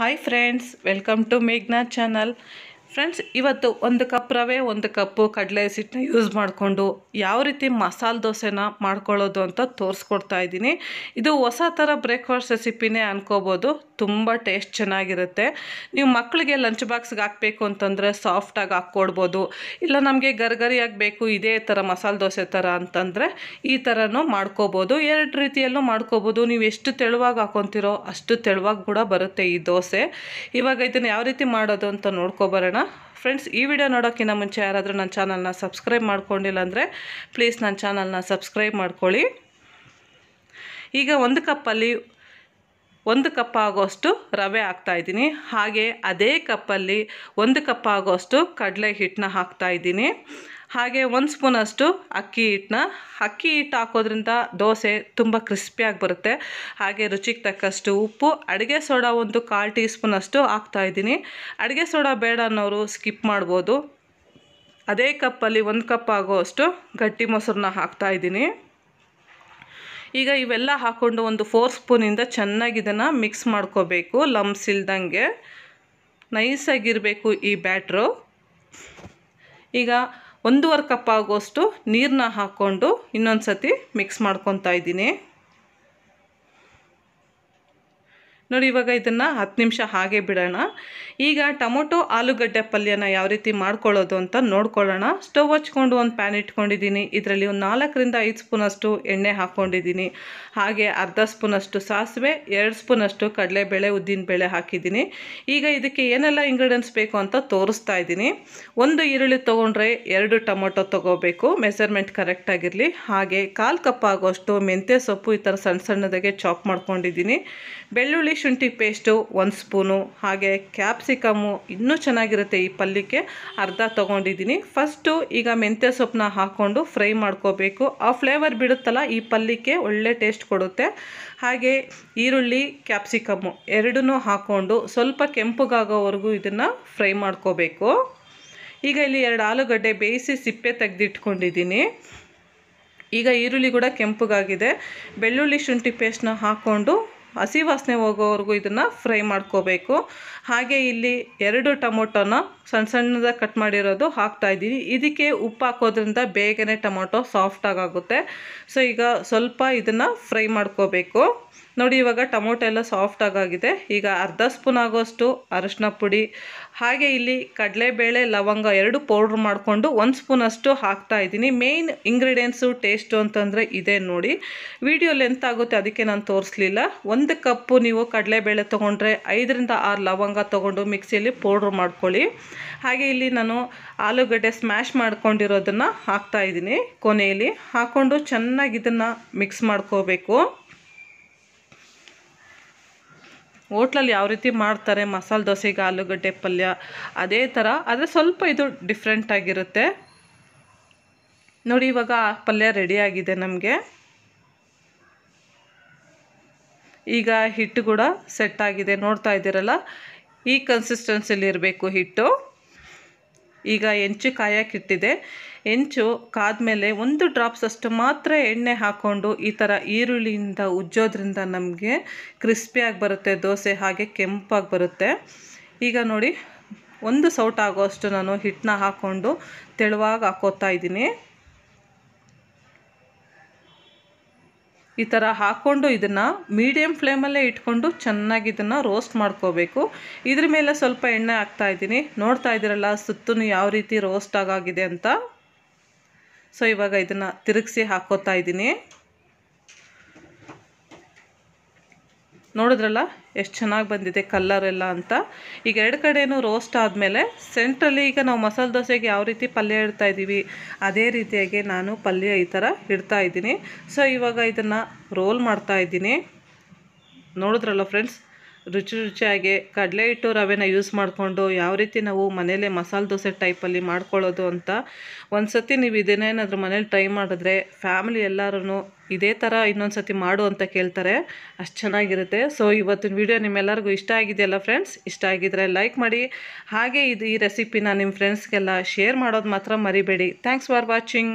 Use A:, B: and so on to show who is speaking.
A: Hi friends, welcome to Meghna channel. Friends ಇವತ್ತು ಒಂದು cup ರವೆ ಒಂದು ಕಪ್ಪು ಕಡಲೆ ಹಿಟ್ಟನ್ನ ಯೂಸ್ ಮಾಡಿಕೊಂಡು ಯಾವ ರೀತಿ ಮಸಾಲೆ ದೋಸೆನ ಮಾಡ್ಕೊಳ್ಳೋದು ಅಂತ ತೋರಿಸ್ಕೊಡ್ತಾ ಇದ್ದೀನಿ ಇದು ಹೊಸ ಥರ ಬ್ರೇಕ್ಫಾಸ್ಟ್ ರೆಸಿಪಿನೇ ಅನ್ಕೋಬೋದು ತುಂಬ ಟೇಸ್ಟ್ ಚೆನ್ನಾಗಿರುತ್ತೆ ನೀವು ಮಕ್ಕಳಿಗೆ ಲಂಚ್ ಬಾಕ್ಸ್ಗೆ ಹಾಕಬೇಕು ಅಂತಂದರೆ ಸಾಫ್ಟಾಗಿ ಹಾಕ್ಕೊಡ್ಬೋದು ಇಲ್ಲ ನಮಗೆ ಗರ್ಗರಿಯಾಗಿ ಬೇಕು ಇದೇ ಥರ ಮಸಾಲೆ ದೋಸೆ ಥರ ಅಂತಂದರೆ ಈ ಥರನೂ ಮಾಡ್ಕೋಬೋದು ಎರಡು ರೀತಿಯಲ್ಲೂ ಮಾಡ್ಕೋಬೋದು ನೀವು ಎಷ್ಟು ತೆಳುವಾಗಿ ಹಾಕೊತಿರೋ ಅಷ್ಟು ತೆಳುವಾಗಿ ಕೂಡ ಬರುತ್ತೆ ಈ ದೋಸೆ ಇವಾಗ ಇದನ್ನು ಯಾವ ರೀತಿ ಮಾಡೋದು ಅಂತ ನೋಡ್ಕೊಬರೋಣ ಫ್ರೆಂಡ್ಸ್ ಈ ವಿಡಿಯೋ ನೋಡೋಕ್ಕಿಂತ ಮುಂಚೆ ಯಾರಾದರೂ ನನ್ನ ಚಾನಲ್ನ ಸಬ್ಸ್ಕ್ರೈಬ್ ಮಾಡ್ಕೊಂಡಿಲ್ಲ ಅಂದರೆ ಪ್ಲೀಸ್ ನನ್ನ ಚಾನಲ್ನ ಸಬ್ಸ್ಕ್ರೈಬ್ ಮಾಡ್ಕೊಳ್ಳಿ ಈಗ ಒಂದು ಕಪ್ಪಲ್ಲಿ ಒಂದು ಕಪ್ ಆಗೋಷ್ಟು ರವೆ ಹಾಕ್ತಾಯಿದ್ದೀನಿ ಹಾಗೆ ಅದೇ ಕಪ್ಪಲ್ಲಿ ಒಂದು ಕಪ್ ಆಗೋಷ್ಟು ಕಡಲೆ ಹಿಟ್ಟನ್ನ ಹಾಕ್ತಾಯಿದ್ದೀನಿ ಹಾಗೆ ಒಂದು ಸ್ಪೂನಷ್ಟು ಅಕ್ಕಿ ಹಿಟ್ಟನ್ನ ಅಕ್ಕಿ ಹಿಟ್ಟು ಹಾಕೋದ್ರಿಂದ ದೋಸೆ ತುಂಬ ಕ್ರಿಸ್ಪಿಯಾಗಿ ಬರುತ್ತೆ ಹಾಗೆ ರುಚಿಗೆ ತಕ್ಕಷ್ಟು ಉಪ್ಪು ಅಡುಗೆ ಸೋಡಾ ಒಂದು ಕಾಲು ಟೀ ಸ್ಪೂನಷ್ಟು ಹಾಕ್ತಾಯಿದ್ದೀನಿ ಅಡುಗೆ ಸೋಡಾ ಬೇಡ ಅನ್ನೋರು ಸ್ಕಿಪ್ ಮಾಡ್ಬೋದು ಅದೇ ಕಪ್ಪಲ್ಲಿ ಒಂದು ಕಪ್ ಅಷ್ಟು ಗಟ್ಟಿ ಮೊಸರನ್ನ ಹಾಕ್ತಾಯಿದ್ದೀನಿ ಈಗ ಇವೆಲ್ಲ ಹಾಕ್ಕೊಂಡು ಒಂದು ಫೋರ್ ಸ್ಪೂನಿಂದ ಚೆನ್ನಾಗಿ ಇದನ್ನು ಮಿಕ್ಸ್ ಮಾಡ್ಕೋಬೇಕು ಲಂಬ್ಸ್ ಇಲ್ದಂಗೆ ನೈಸಾಗಿರಬೇಕು ಈ ಬ್ಯಾಟ್ರು ಈಗ ಒಂದೂವರೆ ಕಪ್ ಆಗೋಷ್ಟು ನೀರನ್ನ ಹಾಕ್ಕೊಂಡು ಇನ್ನೊಂದು ಸತಿ ಮಿಕ್ಸ್ ಮಾಡ್ಕೊತಾ ಇದ್ದೀನಿ ನೋಡಿ ಇವಾಗ ಇದನ್ನು ಹತ್ತು ನಿಮಿಷ ಹಾಗೆ ಬಿಡೋಣ ಈಗ ಟೊಮೊಟೊ ಆಲೂಗಡ್ಡೆ ಪಲ್ಯನ ಯಾವ ರೀತಿ ಮಾಡ್ಕೊಳ್ಳೋದು ಅಂತ ನೋಡ್ಕೊಳ್ಳೋಣ ಸ್ಟವ್ ಹಚ್ಕೊಂಡು ಒಂದು ಪ್ಯಾನ್ ಇಟ್ಕೊಂಡಿದ್ದೀನಿ ಇದರಲ್ಲಿ ಒಂದು ನಾಲ್ಕರಿಂದ ಐದು ಸ್ಪೂನಷ್ಟು ಎಣ್ಣೆ ಹಾಕ್ಕೊಂಡಿದ್ದೀನಿ ಹಾಗೆ ಅರ್ಧ ಸ್ಪೂನಷ್ಟು ಸಾಸಿವೆ ಎರಡು ಸ್ಪೂನಷ್ಟು ಕಡಲೆಬೇಳೆ ಉದ್ದಿನಬೇಳೆ ಹಾಕಿದ್ದೀನಿ ಈಗ ಇದಕ್ಕೆ ಏನೆಲ್ಲ ಇಂಗ್ರೀಡಿಯೆಂಟ್ಸ್ ಬೇಕು ಅಂತ ತೋರಿಸ್ತಾ ಇದ್ದೀನಿ ಒಂದು ಈರುಳ್ಳಿ ತೊಗೊಂಡ್ರೆ ಎರಡು ಟೊಮೊಟೊ ತೊಗೋಬೇಕು ಮೆಸರ್ಮೆಂಟ್ ಕರೆಕ್ಟಾಗಿರಲಿ ಹಾಗೆ ಕಾಲು ಕಪ್ ಆಗೋಷ್ಟು ಮೆಂತ್ಯ ಸೊಪ್ಪು ಈ ಥರ ಸಣ್ಣ ಸಣ್ಣದಾಗೆ ಚಾಪ್ ಮಾಡ್ಕೊಂಡಿದ್ದೀನಿ ಬೆಳ್ಳುಳ್ಳಿ ಶುಂಠಿ ಪೇಸ್ಟು ಒಂದು ಸ್ಪೂನು ಹಾಗೆ ಕ್ಯಾಪ್ಸಿಕಮ್ಮು ಇನ್ನೂ ಚೆನ್ನಾಗಿರುತ್ತೆ ಈ ಪಲ್ಯಕ್ಕೆ ಅರ್ಧ ತೊಗೊಂಡಿದ್ದೀನಿ ಫಸ್ಟು ಈಗ ಮೆಂತ್ಯ ಸೊಪ್ಪನ್ನ ಹಾಕ್ಕೊಂಡು ಫ್ರೈ ಮಾಡ್ಕೋಬೇಕು ಆ ಫ್ಲೇವರ್ ಬಿಡುತ್ತಲ್ಲ ಈ ಪಲ್ಯಕ್ಕೆ ಒಳ್ಳೆ ಟೇಸ್ಟ್ ಕೊಡುತ್ತೆ ಹಾಗೆ ಈರುಳ್ಳಿ ಕ್ಯಾಪ್ಸಿಕಮ್ಮು ಎರಡೂ ಹಾಕ್ಕೊಂಡು ಸ್ವಲ್ಪ ಕೆಂಪುಗಾಗೋವರೆಗೂ ಇದನ್ನು ಫ್ರೈ ಮಾಡ್ಕೋಬೇಕು ಈಗ ಇಲ್ಲಿ ಎರಡು ಆಲೂಗಡ್ಡೆ ಬೇಯಿಸಿ ಸಿಪ್ಪೆ ತೆಗೆದಿಟ್ಕೊಂಡಿದ್ದೀನಿ ಈಗ ಈರುಳ್ಳಿ ಕೂಡ ಕೆಂಪಗಾಗಿದೆ ಬೆಳ್ಳುಳ್ಳಿ ಶುಂಠಿ ಪೇಸ್ಟ್ನ ಹಾಕ್ಕೊಂಡು ಹಸಿ ವಾಸನೆ ಹೋಗೋವರೆಗೂ ಇದನ್ನು ಫ್ರೈ ಮಾಡ್ಕೋಬೇಕು ಹಾಗೆ ಇಲ್ಲಿ ಎರಡು ಟೊಮೊಟೊನ ಸಣ್ಣ ಸಣ್ಣದಾಗಿ ಕಟ್ ಮಾಡಿರೋದು ಹಾಕ್ತಾಯಿದ್ದೀನಿ ಇದಕ್ಕೆ ಉಪ್ಪು ಹಾಕೋದ್ರಿಂದ ಬೇಗನೆ ಟೊಮೊಟೊ ಸಾಫ್ಟಾಗುತ್ತೆ ಸೊ ಈಗ ಸ್ವಲ್ಪ ಇದನ್ನು ಫ್ರೈ ಮಾಡ್ಕೋಬೇಕು ನೋಡಿ ಇವಾಗ ಟೊಮೊಟೊ ಎಲ್ಲ ಸಾಫ್ಟ್ ಆಗಾಗಿದೆ ಈಗ ಅರ್ಧ ಸ್ಪೂನ್ ಆಗೋಷ್ಟು ಅರಶಿನ ಪುಡಿ ಹಾಗೆ ಇಲ್ಲಿ ಕಡಲೆಬೇಳೆ ಲವಂಗ ಎರಡು ಪೌಡ್ರ್ ಮಾಡಿಕೊಂಡು ಒಂದು ಸ್ಪೂನಷ್ಟು ಹಾಕ್ತಾ ಇದ್ದೀನಿ ಮೇಯ್ನ್ ಇಂಗ್ರೀಡಿಯೆಂಟ್ಸು ಟೇಸ್ಟು ಅಂತಂದರೆ ಇದೆ ನೋಡಿ ವಿಡಿಯೋ ಲೆಂತ್ ಆಗುತ್ತೆ ಅದಕ್ಕೆ ನಾನು ತೋರಿಸಲಿಲ್ಲ ಒಂದು ಕಪ್ಪು ನೀವು ಕಡಲೆಬೇಳೆ ತೊಗೊಂಡ್ರೆ ಐದರಿಂದ ಆರು ಲವಂಗ ತೊಗೊಂಡು ಮಿಕ್ಸಿಯಲ್ಲಿ ಪೌಡ್ರ್ ಮಾಡ್ಕೊಳ್ಳಿ ಹಾಗೆ ಇಲ್ಲಿ ನಾನು ಆಲೂಗಡ್ಡೆ ಸ್ಮ್ಯಾಶ್ ಮಾಡ್ಕೊಂಡಿರೋದನ್ನು ಹಾಕ್ತಾ ಇದ್ದೀನಿ ಕೊನೆಯಲ್ಲಿ ಹಾಕ್ಕೊಂಡು ಚೆನ್ನಾಗಿ ಇದನ್ನು ಮಿಕ್ಸ್ ಮಾಡ್ಕೋಬೇಕು ಹೋಟ್ಲಲ್ಲಿ ಯಾವ ರೀತಿ ಮಾಡ್ತಾರೆ ಮಸಾಲೆ ದೋಸೆಗೆ ಆಲೂಗಡ್ಡೆ ಪಲ್ಯ ಅದೇ ಥರ ಆದರೆ ಸ್ವಲ್ಪ ಇದು ಡಿಫ್ರೆಂಟ್ ಆಗಿರುತ್ತೆ ನೋಡಿ ಇವಾಗ ಪಲ್ಯ ರೆಡಿಯಾಗಿದೆ ನಮಗೆ ಈಗ ಹಿಟ್ಟು ಕೂಡ ಸೆಟ್ ಆಗಿದೆ ನೋಡ್ತಾ ಇದ್ದೀರಲ್ಲ ಈ ಕನ್ಸಿಸ್ಟೆನ್ಸಿಯಲ್ಲಿ ಇರಬೇಕು ಹಿಟ್ಟು ಈಗ ಹೆಂಚು ಕಾಯಕ್ಕಿಟ್ಟಿದೆ ಹೆಂಚು ಕಾದ್ಮೇಲೆ ಒಂದು ಡ್ರಾಪ್ಸ್ ಅಷ್ಟು ಮಾತ್ರ ಎಣ್ಣೆ ಹಾಕ್ಕೊಂಡು ಈ ಥರ ಈರುಳ್ಳಿಯಿಂದ ಉಜ್ಜೋದ್ರಿಂದ ನಮಗೆ ಕ್ರಿಸ್ಪಿಯಾಗಿ ಬರುತ್ತೆ ದೋಸೆ ಹಾಗೆ ಕೆಂಪಾಗಿ ಬರುತ್ತೆ ಈಗ ನೋಡಿ ಒಂದು ಸೌಟ್ ಅಷ್ಟು ನಾನು ಹಿಟ್ಟನ್ನ ಹಾಕ್ಕೊಂಡು ತೆಳುವಾಗಿ ಹಾಕೋತಾ ಇದ್ದೀನಿ ಈ ಥರ ಹಾಕ್ಕೊಂಡು ಇದನ್ನು ಮೀಡಿಯಮ್ ಫ್ಲೇಮಲ್ಲೇ ಇಟ್ಕೊಂಡು ಚೆನ್ನಾಗಿ ಇದನ್ನು ರೋಸ್ಟ್ ಮಾಡ್ಕೋಬೇಕು ಇದ್ರ ಮೇಲೆ ಸ್ವಲ್ಪ ಎಣ್ಣೆ ಹಾಕ್ತಾ ಇದ್ದೀನಿ ನೋಡ್ತಾ ಇದ್ದೀರಲ್ಲ ಸುತ್ತೂ ಯಾವ ರೀತಿ ರೋಸ್ಟ್ ಆಗಾಗಿದೆ ಅಂತ ಸೊ ಇವಾಗ ಇದನ್ನು ತಿರುಗಿಸಿ ಹಾಕ್ಕೋತಾ ಇದ್ದೀನಿ ನೋಡಿದ್ರಲ್ಲ ಎಷ್ಟು ಚೆನ್ನಾಗಿ ಬಂದಿದೆ ಕಲ್ಲರೆಲ್ಲ ಅಂತ ಈಗ ಎರಡು ಕಡೆಯೂ ರೋಸ್ಟ್ ಆದಮೇಲೆ ಸೆಂಟ್ರಲ್ಲಿ ಈಗ ನಾವು ಮಸಾಲೆ ದೋಸೆಗೆ ಯಾವ ರೀತಿ ಪಲ್ಯ ಇಡ್ತಾ ಇದ್ದೀವಿ ಅದೇ ರೀತಿಯಾಗಿ ನಾನು ಪಲ್ಯ ಈ ಥರ ಇಡ್ತಾ ಇದ್ದೀನಿ ಸೊ ಇವಾಗ ಇದನ್ನು ರೋಲ್ ಮಾಡ್ತಾ ಇದ್ದೀನಿ ನೋಡಿದ್ರಲ್ಲ ಫ್ರೆಂಡ್ಸ್ ರುಚಿ ರುಚಿಯಾಗಿ ಕಡಲೆ ಹಿಟ್ಟು ರವೆನ ಯೂಸ್ ಮಾಡಿಕೊಂಡು ಯಾವ ರೀತಿ ನಾವು ಮನೇಲೆ ಮಸಾಲೆ ದೋಸೆ ಟೈಪಲ್ಲಿ ಮಾಡ್ಕೊಳ್ಳೋದು ಅಂತ ಒಂದು ಸತಿ ನೀವು ಇದನ್ನೇನಾದರೂ ಮನೇಲಿ ಟ್ರೈ ಮಾಡಿದ್ರೆ ಫ್ಯಾಮಿಲಿ ಎಲ್ಲರೂ ಇದೇ ಥರ ಇನ್ನೊಂದು ಸತಿ ಮಾಡು ಅಂತ ಕೇಳ್ತಾರೆ ಅಷ್ಟು ಚೆನ್ನಾಗಿರುತ್ತೆ ಸೊ ಇವತ್ತಿನ ವಿಡಿಯೋ ನಿಮ್ಮೆಲ್ಲರಿಗೂ ಇಷ್ಟ ಆಗಿದೆಯಲ್ಲ ಫ್ರೆಂಡ್ಸ್ ಇಷ್ಟ ಆಗಿದ್ರೆ ಲೈಕ್ ಮಾಡಿ ಹಾಗೆ ಇದು ಈ ರೆಸಿಪಿನ ನಿಮ್ಮ ಫ್ರೆಂಡ್ಸ್ಗೆಲ್ಲ ಶೇರ್ ಮಾಡೋದು ಮಾತ್ರ ಮರಿಬೇಡಿ ಥ್ಯಾಂಕ್ಸ್ ಫಾರ್ ವಾಚಿಂಗ್